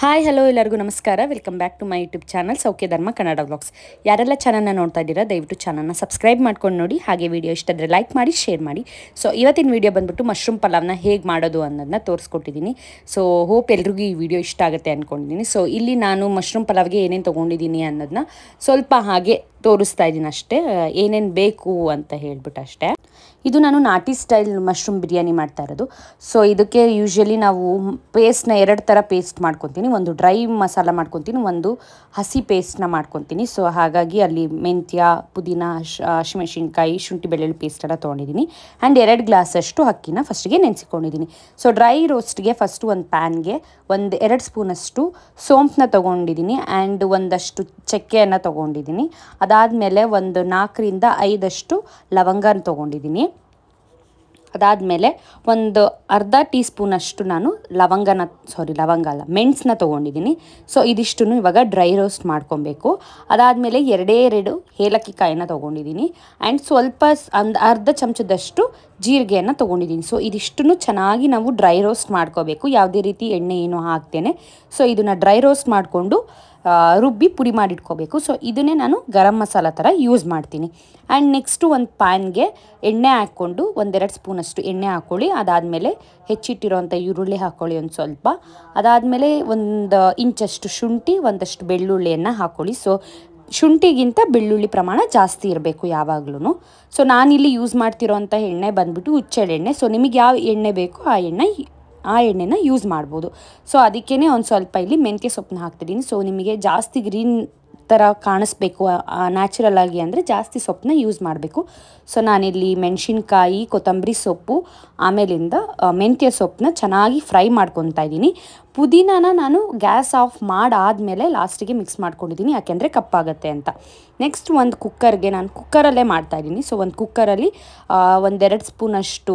hi hello ಎಲ್ಲರಿಗೂ ನಮಸ್ಕಾರ welcome back to my YouTube channel Saukhya Dharma Kannada blogs ಯಾರೆಲ್ಲ ಚಾನಲ್ನ ನೋಡ್ತಾ ಇದ್ದೀರಾ ದಯವಿಟ್ಟು ಚಾನಲ್ನ ಸಬ್ಸ್ಕ್ರೈಬ್ ಮಾಡ್ಕೊಂಡು ನೋಡಿ ಹಾಗೆ ವಿಡಿಯೋ ಇಷ್ಟಾದರೆ ಲೈಕ್ ಮಾಡಿ ಶೇರ್ ಮಾಡಿ ಸೊ ಇವತ್ತಿನ ವಿಡಿಯೋ ಬಂದ್ಬಿಟ್ಟು ಮಶ್ರೂಮ್ ಪಲಾವ್ನ ಹೇಗೆ ಮಾಡೋದು ಅನ್ನೋದನ್ನ ತೋರಿಸ್ಕೊಟ್ಟಿದ್ದೀನಿ ಸೊ ಹೋಪ್ ಎಲ್ರಿಗೂ ಈ ವಿಡಿಯೋ ಇಷ್ಟ ಆಗುತ್ತೆ ಅಂದ್ಕೊಂಡಿದ್ದೀನಿ ಸೊ ಇಲ್ಲಿ ನಾನು ಮಶ್ರೂಮ್ ಪಲಾವ್ಗೆ ಏನೇನು ತೊಗೊಂಡಿದ್ದೀನಿ ಅನ್ನೋದನ್ನ ಸ್ವಲ್ಪ ಹಾಗೆ ತೋರಿಸ್ತಾ ಇದ್ದೀನಿ ಅಷ್ಟೇ ಏನೇನು ಬೇಕು ಅಂತ ಹೇಳ್ಬಿಟ್ಟು ಅಷ್ಟೇ ಇದು ನಾನು ನಾಟಿ ಸ್ಟೈಲ್ ಮಶ್ರೂಮ್ ಬಿರಿಯಾನಿ ಮಾಡ್ತಾ ಇರೋದು ಸೊ ಇದಕ್ಕೆ ಯೂಶ್ವಲಿ ನಾವು ಪೇಸ್ಟ್ನ ಎರಡು ಥರ ಪೇಸ್ಟ್ ಮಾಡ್ಕೊತೀನಿ ಒಂದು ಡ್ರೈ ಮಸಾಲ ಮಾಡ್ಕೊತೀನಿ ಒಂದು ಹಸಿ ಪೇಸ್ಟ್ನ ಮಾಡ್ಕೊತೀನಿ ಸೊ ಹಾಗಾಗಿ ಅಲ್ಲಿ ಮೆಂತ್ಯ ಪುದೀನ ಹಸಿಮೆಣಸಿನ್ಕಾಯಿ ಶುಂಠಿ ಬೆಳ್ಳುಳ್ಳಿ ಎಲ್ಲ ತೊಗೊಂಡಿದ್ದೀನಿ ಆ್ಯಂಡ್ ಎರಡು ಗ್ಲಾಸಷ್ಟು ಅಕ್ಕಿನ ಫಸ್ಟಿಗೆ ನೆನೆಸಿಕೊಂಡಿದ್ದೀನಿ ಸೊ ಡ್ರೈ ರೋಸ್ಟ್ಗೆ ಫಸ್ಟು ಒಂದು ಪ್ಯಾನ್ಗೆ ಒಂದು ಎರಡು ಸ್ಪೂನಷ್ಟು ಸೋಂಪನ್ನ ತೊಗೊಂಡಿದ್ದೀನಿ ಆ್ಯಂಡ್ ಒಂದಷ್ಟು ಚಕ್ಕೆಯನ್ನು ತೊಗೊಂಡಿದ್ದೀನಿ ಮೇಲೆ ಒಂದು ನಾಲ್ಕರಿಂದ ಐದಷ್ಟು ಲವಂಗನ ತೊಗೊಂಡಿದ್ದೀನಿ ಅದಾದಮೇಲೆ ಒಂದು ಅರ್ಧ ಟೀ ಸ್ಪೂನಷ್ಟು ನಾನು ಲವಂಗನ ಸಾರಿ ಲವಂಗ ಅಲ್ಲ ಮೆಣಸನ್ನ ತೊಗೊಂಡಿದ್ದೀನಿ ಸೊ ಇದಿಷ್ಟು ಇವಾಗ ಡ್ರೈ ರೋಸ್ಟ್ ಮಾಡ್ಕೊಬೇಕು ಅದಾದಮೇಲೆ ಎರಡೇ ಎರಡು ಏಲಕ್ಕಿ ಕಾಯಿನ ತೊಗೊಂಡಿದ್ದೀನಿ ಆ್ಯಂಡ್ ಸ್ವಲ್ಪ ಒಂದು ಅರ್ಧ ಚಮಚದಷ್ಟು ಜೀರಿಗೆಯನ್ನು ತೊಗೊಂಡಿದ್ದೀನಿ ಸೊ ಇದಿಷ್ಟು ಚೆನ್ನಾಗಿ ನಾವು ಡ್ರೈ ರೋಸ್ಟ್ ಮಾಡ್ಕೋಬೇಕು ಯಾವುದೇ ರೀತಿ ಎಣ್ಣೆ ಏನು ಹಾಕ್ತೇನೆ ಸೊ ಇದನ್ನು ಡ್ರೈ ರೋಸ್ಟ್ ಮಾಡಿಕೊಂಡು ರುಬ್ಬಿ ಪುಡಿ ಮಾಡಿಟ್ಕೋಬೇಕು ಸೊ ಇದನ್ನೇ ನಾನು ಗರಂ ಮಸಾಲ ಥರ ಯೂಸ್ ಮಾಡ್ತೀನಿ ಆ್ಯಂಡ್ ನೆಕ್ಸ್ಟು ಒಂದು ಪ್ಯಾನ್ಗೆ ಎಣ್ಣೆ ಹಾಕ್ಕೊಂಡು ಒಂದೆರಡು ಸ್ಪೂನಷ್ಟು ಎಣ್ಣೆ ಹಾಕ್ಕೊಳ್ಳಿ ಅದಾದಮೇಲೆ ಹೆಚ್ಚಿಟ್ಟಿರೋಂಥ ಈರುಳ್ಳಿ ಹಾಕ್ಕೊಳ್ಳಿ ಒಂದು ಸ್ವಲ್ಪ ಅದಾದಮೇಲೆ ಒಂದು ಇಂಚಷ್ಟು ಶುಂಠಿ ಒಂದಷ್ಟು ಬೆಳ್ಳುಳ್ಳಿಯನ್ನು ಹಾಕ್ಕೊಳ್ಳಿ ಸೊ ಶುಂಠಿಗಿಂತ ಬೆಳ್ಳುಳ್ಳಿ ಪ್ರಮಾಣ ಜಾಸ್ತಿ ಇರಬೇಕು ಯಾವಾಗ್ಲೂ ಸೊ ನಾನಿಲ್ಲಿ ಯೂಸ್ ಮಾಡ್ತಿರೋಂಥ ಎಣ್ಣೆ ಬಂದುಬಿಟ್ಟು ಹುಚ್ಚೆಳೆಣ್ಣೆ ಸೊ ನಿಮಗೆ ಯಾವ ಎಣ್ಣೆ ಬೇಕೋ ಆ ಎಣ್ಣೆ ಆ ಎಣ್ಣೆನ ಯೂಸ್ ಮಾಡ್ಬೋದು ಸೊ ಅದಕ್ಕೇ ಒಂದು ಸ್ವಲ್ಪ ಇಲ್ಲಿ ಮೆಂತ್ಯ ಸೊಪ್ಪನ್ನ ಹಾಕ್ತಿದ್ದೀನಿ ಸೊ ನಿಮಗೆ ಜಾಸ್ತಿ ಗ್ರೀನ್ ಥರ ಕಾಣಿಸ್ಬೇಕು ನ್ಯಾಚುರಲ್ ಆಗಿ ಅಂದರೆ ಜಾಸ್ತಿ ಸೊಪ್ಪನ್ನ ಯೂಸ್ ಮಾಡಬೇಕು ಸೊ ನಾನಿಲ್ಲಿ ಮೆಣಸಿನ್ಕಾಯಿ ಕೊತ್ತಂಬರಿ ಸೊಪ್ಪು ಆಮೇಲಿಂದ ಮೆಂತ್ಯ ಸೊಪ್ಪನ್ನ ಚೆನ್ನಾಗಿ ಫ್ರೈ ಮಾಡ್ಕೊತಾ ಇದ್ದೀನಿ ಪುದೀನಾನ ನಾನು ಗ್ಯಾಸ್ ಆಫ್ ಮಾಡಾದಮೇಲೆ ಲಾಸ್ಟಿಗೆ ಮಿಕ್ಸ್ ಮಾಡ್ಕೊಂಡಿದ್ದೀನಿ ಯಾಕೆಂದರೆ ಕಪ್ಪಾಗತ್ತೆ ಅಂತ ನೆಕ್ಸ್ಟ್ ಒಂದು ಕುಕ್ಕರ್ಗೆ ನಾನು ಕುಕ್ಕರಲ್ಲೇ ಮಾಡ್ತಾಯಿದ್ದೀನಿ ಸೊ ಒಂದು ಕುಕ್ಕರಲ್ಲಿ ಒಂದೆರಡು ಸ್ಪೂನಷ್ಟು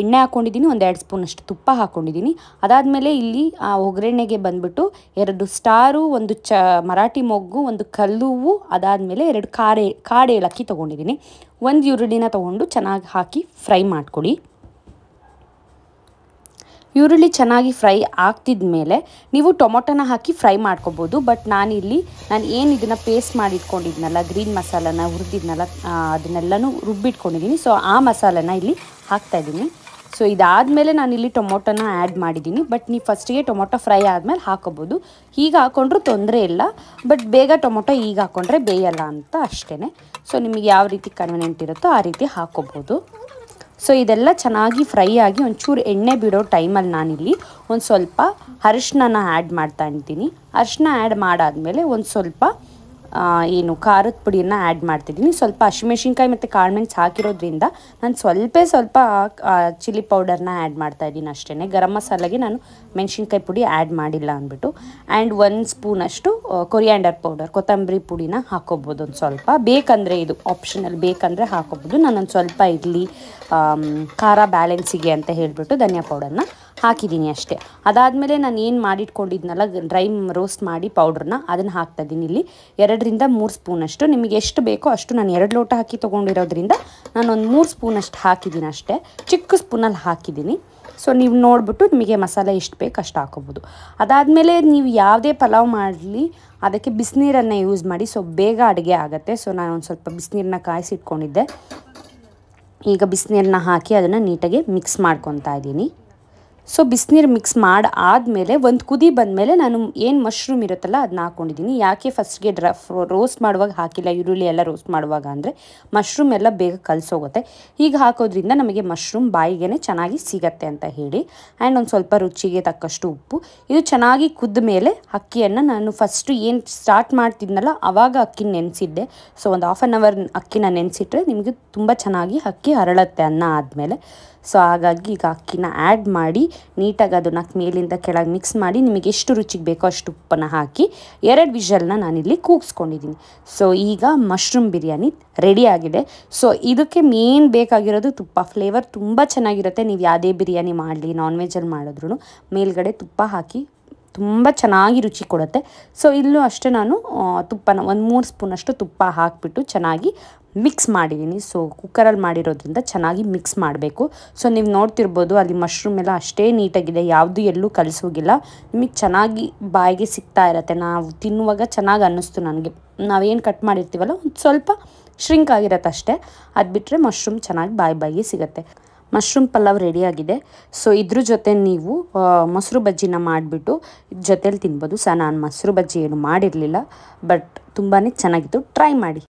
ಎಣ್ಣೆ ಹಾಕ್ಕೊಂಡಿದ್ದೀನಿ ಒಂದೆರಡು ಸ್ಪೂನಷ್ಟು ತುಪ್ಪ ಹಾಕ್ಕೊಂಡಿದ್ದೀನಿ ಅದಾದಮೇಲೆ ಇಲ್ಲಿ ಆ ಒಗ್ಗರಣೆಗೆ ಬಂದುಬಿಟ್ಟು ಎರಡು ಸ್ಟಾರು ಒಂದು ಚ ಮರಾಠಿ ಮೊಗ್ಗು ಒಂದು ಕಲ್ಲುವು ಅದಾದಮೇಲೆ ಎರಡು ಕಾಡೆ ಕಾಡೇಲಕ್ಕಿ ತೊಗೊಂಡಿದ್ದೀನಿ ಒಂದು ಈರುಳ್ಳಿನ ತೊಗೊಂಡು ಚೆನ್ನಾಗಿ ಹಾಕಿ ಫ್ರೈ ಮಾಡಿಕೊಡಿ ಈರುಳ್ಳಿ ಚೆನ್ನಾಗಿ ಫ್ರೈ ಆಗ್ತಿದ ಮೇಲೆ ನೀವು ಟೊಮೊಟೊನ ಹಾಕಿ ಫ್ರೈ ಮಾಡ್ಕೋಬೋದು ಬಟ್ ನಾನಿಲ್ಲಿ ನಾನು ಏನು ಇದನ್ನು ಪೇಸ್ಟ್ ಮಾಡಿಟ್ಕೊಂಡಿದ್ನಲ್ಲ ಗ್ರೀನ್ ಮಸಾಲನ ಹುರಿದಿದ್ನಲ್ಲ ಅದನ್ನೆಲ್ಲನೂ ರುಬ್ಬಿಟ್ಕೊಂಡಿದ್ದೀನಿ ಸೊ ಆ ಮಸಾಲನ ಇಲ್ಲಿ ಹಾಕ್ತಾಯಿದ್ದೀನಿ ಸೊ ಇದಾದಮೇಲೆ ನಾನಿಲ್ಲಿ ಟೊಮೊಟೊನ ಆ್ಯಡ್ ಮಾಡಿದ್ದೀನಿ ಬಟ್ ನೀವು ಫಸ್ಟಿಗೆ ಟೊಮೊಟೊ ಫ್ರೈ ಆದಮೇಲೆ ಹಾಕೋಬೋದು ಈಗ ಹಾಕ್ಕೊಂಡ್ರೂ ತೊಂದರೆ ಇಲ್ಲ ಬಟ್ ಬೇಗ ಟೊಮೊಟೊ ಈಗ ಹಾಕ್ಕೊಂಡ್ರೆ ಬೇಯಲ್ಲ ಅಂತ ಅಷ್ಟೇ ಸೊ ನಿಮಗೆ ಯಾವ ರೀತಿ ಕನ್ವಿನೆಂಟ್ ಇರುತ್ತೋ ಆ ರೀತಿ ಹಾಕ್ಕೋಬೋದು ಸೊ ಇದೆಲ್ಲ ಚೆನ್ನಾಗಿ ಫ್ರೈ ಆಗಿ ಒಂಚೂರು ಎಣ್ಣೆ ಬಿಡೋ ಟೈಮಲ್ಲಿ ನಾನಿಲ್ಲಿ ಒಂದು ಸ್ವಲ್ಪ ಅರಿಶಿನ ಆ್ಯಡ್ ಮಾಡ್ತಾ ಇರ್ತೀನಿ ಅರಿಶಿನ ಆ್ಯಡ್ ಮಾಡಾದಮೇಲೆ ಒಂದು ಸ್ವಲ್ಪ ಏನು ಖಾರದ ಪುಡಿಯನ್ನು ಆ್ಯಡ್ ಮಾಡ್ತಿದ್ದೀನಿ ಸ್ವಲ್ಪ ಹಸಿಮೆಣ್ಸಿನ್ಕಾಯಿ ಮತ್ತು ಕಾಳುಮೆಣ್ಸು ಹಾಕಿರೋದ್ರಿಂದ ನಾನು ಸ್ವಲ್ಪ ಸ್ವಲ್ಪ ಚಿಲ್ಲಿ ಪೌಡರ್ನ ಆ್ಯಡ್ ಇದ್ದೀನಿ ಅಷ್ಟೇ ಗರಂ ಮಸಾಲೆಗೆ ನಾನು ಮೆಣಸಿನ್ಕಾಯಿ ಪುಡಿ ಆ್ಯಡ್ ಮಾಡಿಲ್ಲ ಅಂದ್ಬಿಟ್ಟು ಆ್ಯಂಡ್ ಒಂದು ಸ್ಪೂನಷ್ಟು ಕೊರಿಯಾಂಡರ್ ಪೌಡರ್ ಕೊತ್ತಂಬರಿ ಪುಡಿನ ಹಾಕೋಬೋದು ಒಂದು ಸ್ವಲ್ಪ ಬೇಕಂದರೆ ಇದು ಆಪ್ಷನಲ್ ಬೇಕಂದರೆ ಹಾಕೋಬೋದು ನಾನೊಂದು ಸ್ವಲ್ಪ ಇಡ್ಲಿ ಖಾರ ಬ್ಯಾಲೆನ್ಸಿಗೆ ಅಂತ ಹೇಳಿಬಿಟ್ಟು ಧನಿಯಾ ಪೌಡರ್ನ ಹಾಕಿದ್ದೀನಿ ಅಷ್ಟೇ ಅದಾದಮೇಲೆ ನಾನು ಏನು ಮಾಡಿಟ್ಕೊಂಡಿದ್ನಲ್ಲ ಡ್ರೈ ರೋಸ್ಟ್ ಮಾಡಿ ಪೌಡ್ರನ್ನ ಅದನ್ನು ಹಾಕ್ತಾ ಇದ್ದೀನಿ ಇಲ್ಲಿ ಎರಡರಿಂದ ಮೂರು ಸ್ಪೂನಷ್ಟು ನಿಮಗೆ ಎಷ್ಟು ಬೇಕೋ ಅಷ್ಟು ನಾನು ಎರಡು ಲೋಟ ಹಾಕಿ ತೊಗೊಂಡಿರೋದ್ರಿಂದ ನಾನು ಒಂದು ಮೂರು ಸ್ಪೂನಷ್ಟು ಹಾಕಿದ್ದೀನಿ ಅಷ್ಟೇ ಚಿಕ್ಕ ಸ್ಪೂನಲ್ಲಿ ಹಾಕಿದ್ದೀನಿ ಸೊ ನೀವು ನೋಡಿಬಿಟ್ಟು ನಿಮಗೆ ಮಸಾಲೆ ಎಷ್ಟು ಬೇಕು ಅಷ್ಟು ಹಾಕೋಬೋದು ಅದಾದಮೇಲೆ ನೀವು ಯಾವುದೇ ಪಲಾವ್ ಮಾಡಲಿ ಅದಕ್ಕೆ ಬಿಸಿನೀರನ್ನು ಯೂಸ್ ಮಾಡಿ ಸೊ ಬೇಗ ಅಡುಗೆ ಆಗುತ್ತೆ ಸೊ ನಾನು ಒಂದು ಸ್ವಲ್ಪ ಬಿಸಿನೀರನ್ನ ಕಾಯಿಸಿಟ್ಕೊಂಡಿದ್ದೆ ಈಗ ಬಿಸಿನೀರನ್ನ ಹಾಕಿ ಅದನ್ನು ನೀಟಾಗಿ ಮಿಕ್ಸ್ ಮಾಡ್ಕೊತಾ ಇದ್ದೀನಿ ಸೊ ಬಿಸಿನೀರು ಮಿಕ್ಸ್ ಮಾಡಿ ಆದಮೇಲೆ ಒಂದು ಕುದಿ ಬಂದಮೇಲೆ ನಾನು ಏನು ಮಶ್ರೂಮ್ ಇರುತ್ತಲ್ಲ ಅದನ್ನ ಹಾಕ್ಕೊಂಡಿದ್ದೀನಿ ಯಾಕೆ ಫಸ್ಟ್ಗೆ ಡ್ರ ರೋಸ್ಟ್ ಮಾಡುವಾಗ ಹಾಕಿಲ್ಲ ಈರುಳ್ಳಿ ಎಲ್ಲ ರೋಸ್ಟ್ ಮಾಡುವಾಗ ಅಂದರೆ ಮಶ್ರೂಮ್ ಎಲ್ಲ ಬೇಗ ಕಲಸೋಗುತ್ತೆ ಈಗ ಹಾಕೋದ್ರಿಂದ ನಮಗೆ ಮಶ್ರೂಮ್ ಬಾಯಿಗೆ ಚೆನ್ನಾಗಿ ಸಿಗತ್ತೆ ಅಂತ ಹೇಳಿ ಆ್ಯಂಡ್ ಒಂದು ಸ್ವಲ್ಪ ರುಚಿಗೆ ತಕ್ಕಷ್ಟು ಉಪ್ಪು ಇದು ಚೆನ್ನಾಗಿ ಕುದ್ದ ಮೇಲೆ ಅಕ್ಕಿಯನ್ನು ನಾನು ಫಸ್ಟು ಏನು ಸ್ಟಾರ್ಟ್ ಮಾಡ್ತಿದ್ನಲ್ಲ ಆವಾಗ ಅಕ್ಕಿ ನೆನೆಸಿದ್ದೆ ಸೊ ಒಂದು ಹಾಫ್ ಆನ್ ಅವರ್ ಅಕ್ಕಿನ ನೆನೆಸಿಟ್ರೆ ನಿಮಗೆ ತುಂಬ ಚೆನ್ನಾಗಿ ಅಕ್ಕಿ ಹರಳುತ್ತೆ ಅನ್ನ ಆದಮೇಲೆ ಸೊ ಹಾಗಾಗಿ ಈಗ ಅಕ್ಕಿನ ಆ್ಯಡ್ ಮಾಡಿ ನೀಟಾಗಿ ಅದನ್ನು ಮೇಲಿಂದ ಕೆಳಗೆ ಮಿಕ್ಸ್ ಮಾಡಿ ನಿಮಗೆ ಎಷ್ಟು ರುಚಿಗೆ ಬೇಕೋ ಅಷ್ಟು ಉಪ್ಪನ್ನು ಹಾಕಿ ಎರಡು ವಿಷಲ್ನ ನಾನಿಲ್ಲಿ ಕೂಗಿಸ್ಕೊಂಡಿದ್ದೀನಿ ಸೊ ಈಗ ಮಶ್ರೂಮ್ ಬಿರಿಯಾನಿ ರೆಡಿಯಾಗಿದೆ ಸೊ ಇದಕ್ಕೆ ಮೇನ್ ಬೇಕಾಗಿರೋದು ತುಪ್ಪ ಫ್ಲೇವರ್ ತುಂಬ ಚೆನ್ನಾಗಿರುತ್ತೆ ನೀವು ಯಾವುದೇ ಬಿರಿಯಾನಿ ಮಾಡಲಿ ನಾನ್ ವೆಜ್ಜಲ್ಲಿ ಮಾಡಿದ್ರು ಮೇಲ್ಗಡೆ ತುಪ್ಪ ಹಾಕಿ ತುಂಬ ಚೆನ್ನಾಗಿ ರುಚಿ ಕೊಡುತ್ತೆ ಸೊ ಇಲ್ಲೂ ಅಷ್ಟೇ ನಾನು ತುಪ್ಪನ ಒಂದು ಮೂರು ಸ್ಪೂನಷ್ಟು ತುಪ್ಪ ಹಾಕಿಬಿಟ್ಟು ಚೆನ್ನಾಗಿ ಮಿಕ್ಸ್ ಮಾಡಿದ್ದೀನಿ ಸೊ ಕುಕ್ಕರಲ್ಲಿ ಮಾಡಿರೋದ್ರಿಂದ ಚೆನ್ನಾಗಿ ಮಿಕ್ಸ್ ಮಾಡಬೇಕು ಸೊ ನೀವು ನೋಡ್ತಿರ್ಬೋದು ಅಲ್ಲಿ ಮಶ್ರೂಮ್ ಎಲ್ಲ ಅಷ್ಟೇ ನೀಟಾಗಿದೆ ಯಾವುದು ಎಲ್ಲೂ ಕಲಿಸೋಗಿಲ್ಲ ನಿಮಗೆ ಚೆನ್ನಾಗಿ ಬಾಯಿಗೆ ಸಿಗ್ತಾ ಇರತ್ತೆ ನಾವು ತಿನ್ನುವಾಗ ಚೆನ್ನಾಗಿ ಅನ್ನಿಸ್ತು ನನಗೆ ನಾವೇನು ಕಟ್ ಮಾಡಿರ್ತೀವಲ್ಲ ಒಂದು ಸ್ವಲ್ಪ ಶ್ರಿಂಕ್ ಆಗಿರತ್ತೆ ಅಷ್ಟೇ ಅದು ಬಿಟ್ಟರೆ ಮಶ್ರೂಮ್ ಚೆನ್ನಾಗಿ ಬಾಯಿ ಬಾಯಿಗೆ ಸಿಗುತ್ತೆ ಮಶ್ರೂಮ್ ಪಲಾವ್ ರೆಡಿಯಾಗಿದೆ ಸೊ ಇದ್ರ ಜೊತೆ ನೀವು ಮೊಸರು ಬಜ್ಜಿನ ಮಾಡಿಬಿಟ್ಟು ಜೊತೇಲಿ ತಿನ್ಬೋದು ಸಹ ನಾನು ಮೊಸರು ಬಜ್ಜಿ ಏನು ಮಾಡಿರಲಿಲ್ಲ ಬಟ್ ತುಂಬಾ ಚೆನ್ನಾಗಿತ್ತು ಟ್ರೈ ಮಾಡಿ